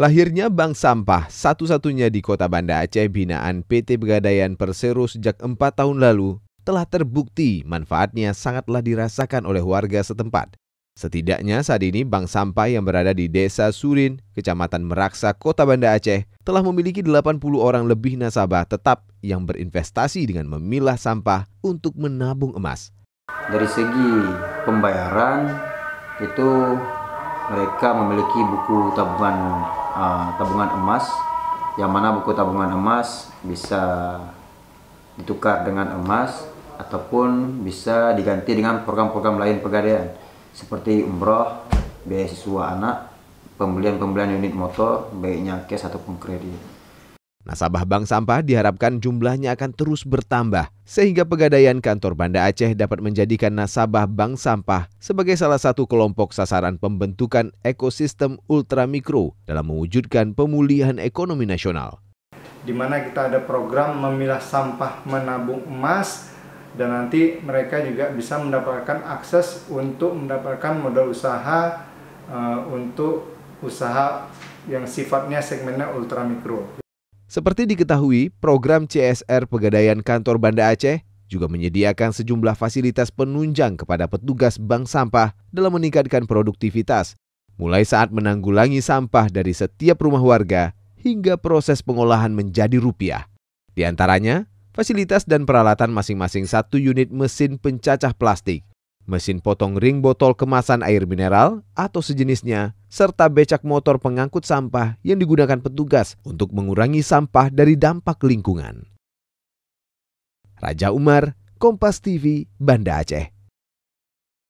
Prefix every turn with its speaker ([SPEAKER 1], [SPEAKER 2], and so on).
[SPEAKER 1] Lahirnya Bank Sampah, satu-satunya di kota Banda Aceh binaan PT Pegadaian Persero sejak empat tahun lalu, telah terbukti manfaatnya sangatlah dirasakan oleh warga setempat. Setidaknya saat ini Bank Sampah yang berada di Desa Surin, Kecamatan Meraksa, Kota Banda Aceh, telah memiliki 80 orang lebih nasabah tetap yang berinvestasi dengan memilah sampah untuk menabung emas.
[SPEAKER 2] Dari segi pembayaran, itu mereka memiliki buku tabungan Ah, tabungan emas yang mana buku tabungan emas bisa ditukar dengan emas ataupun bisa diganti dengan program-program lain pegadaian seperti umroh, beasiswa anak, pembelian-pembelian unit motor, baiknya cash ataupun kredit.
[SPEAKER 1] Nasabah bank sampah diharapkan jumlahnya akan terus bertambah, sehingga pegadaian kantor Banda Aceh dapat menjadikan nasabah bank sampah sebagai salah satu kelompok sasaran pembentukan ekosistem ultramikro dalam mewujudkan pemulihan ekonomi nasional.
[SPEAKER 3] Di mana kita ada program memilah sampah menabung emas, dan nanti mereka juga bisa mendapatkan akses untuk mendapatkan modal usaha uh, untuk usaha yang sifatnya segmennya ultramikro.
[SPEAKER 1] Seperti diketahui, program CSR Pegadaian Kantor Banda Aceh juga menyediakan sejumlah fasilitas penunjang kepada petugas bank sampah dalam meningkatkan produktivitas, mulai saat menanggulangi sampah dari setiap rumah warga hingga proses pengolahan menjadi rupiah. Di antaranya, fasilitas dan peralatan masing-masing satu unit mesin pencacah plastik, mesin potong ring botol kemasan air mineral atau sejenisnya, serta becak motor pengangkut sampah yang digunakan petugas untuk mengurangi sampah dari dampak lingkungan.
[SPEAKER 3] Raja Umar, Kompas TV, Banda Aceh.